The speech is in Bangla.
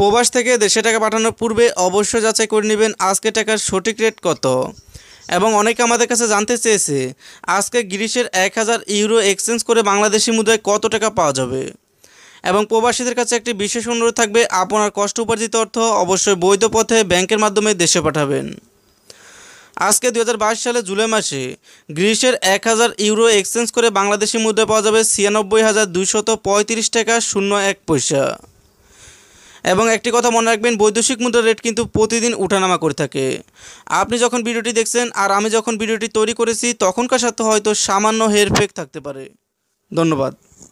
প্রবাস থেকে দেশে টাকা পাঠানোর পূর্বে অবশ্যই যাচাই করে নেবেন আজকে টাকার সঠিক রেট কত এবং অনেকে আমাদের কাছে জানতে চেয়েছে আজকে গ্রিসের এক হাজার ইউরো এক্সচেঞ্জ করে বাংলাদেশি মুদ্রায় কত টাকা পাওয়া যাবে এবং প্রবাসীদের কাছে একটি বিশেষ অনুরোধ থাকবে আপনার কষ্ট উপার্জিত অর্থ অবশ্যই বৈধ পথে ব্যাংকের মাধ্যমে দেশে পাঠাবেন আজকে দু সালে জুলাই মাসে গ্রিসের এক হাজার ইউরো এক্সচেঞ্জ করে বাংলাদেশি মুদ্রায় পাওয়া যাবে ছিয়ানব্বই হাজার পঁয়ত্রিশ টাকা শূন্য এক পয়সা এবং একটি কথা মনে রাখবেন বৈদেশিক মুদ্রার রেট কিন্তু প্রতিদিন উঠানামা করে থাকে আপনি যখন ভিডিওটি দেখছেন আর আমি যখন ভিডিওটি তৈরি করেছি তখনকার সাথে হয়তো সামান্য হেরফেক থাকতে পারে ধন্যবাদ